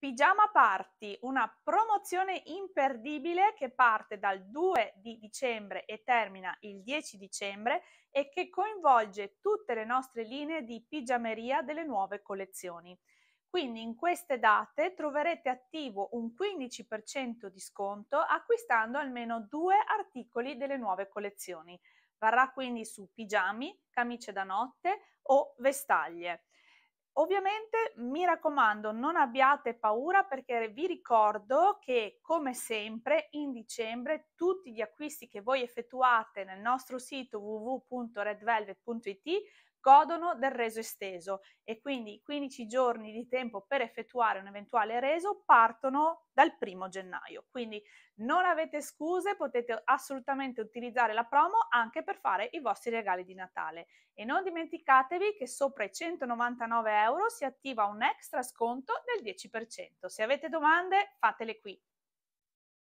Pigiama Party, una promozione imperdibile che parte dal 2 di dicembre e termina il 10 dicembre e che coinvolge tutte le nostre linee di pigiameria delle nuove collezioni. Quindi in queste date troverete attivo un 15% di sconto acquistando almeno due articoli delle nuove collezioni. Varrà quindi su pigiami, camicie da notte o vestaglie. Ovviamente mi raccomando non abbiate paura perché vi ricordo che come sempre in dicembre tutti gli acquisti che voi effettuate nel nostro sito www.redvelvet.it godono del reso esteso e quindi 15 giorni di tempo per effettuare un eventuale reso partono dal primo gennaio. Quindi non avete scuse, potete assolutamente utilizzare la promo anche per fare i vostri regali di Natale. E non dimenticatevi che sopra i 199 euro si attiva un extra sconto del 10%. Se avete domande, fatele qui.